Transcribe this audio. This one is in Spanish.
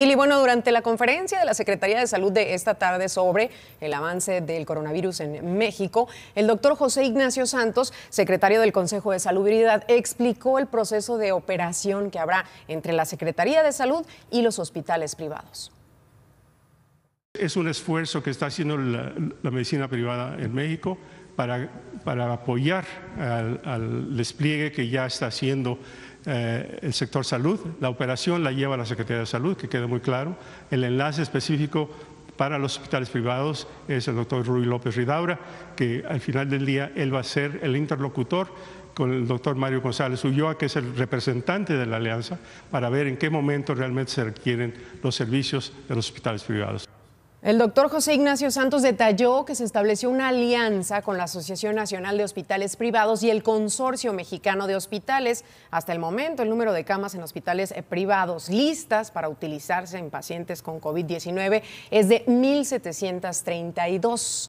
Y bueno, durante la conferencia de la Secretaría de Salud de esta tarde sobre el avance del coronavirus en México, el doctor José Ignacio Santos, secretario del Consejo de Salubridad, explicó el proceso de operación que habrá entre la Secretaría de Salud y los hospitales privados. Es un esfuerzo que está haciendo la, la medicina privada en México para, apoyar al, despliegue que ya está haciendo eh, el sector salud. La operación la lleva la Secretaría de Salud, que quede muy claro. El enlace específico para los hospitales privados es el doctor Rui López Ridaura, que al final del día él va a ser el interlocutor con el doctor Mario González Ulloa, que es el representante de la alianza, para ver en qué momento realmente se requieren los servicios de los hospitales privados. El doctor José Ignacio Santos detalló que se estableció una alianza con la Asociación Nacional de Hospitales Privados y el Consorcio Mexicano de Hospitales. Hasta el momento, el número de camas en hospitales eh, privados listas para utilizarse en pacientes con COVID-19 es de 1.732.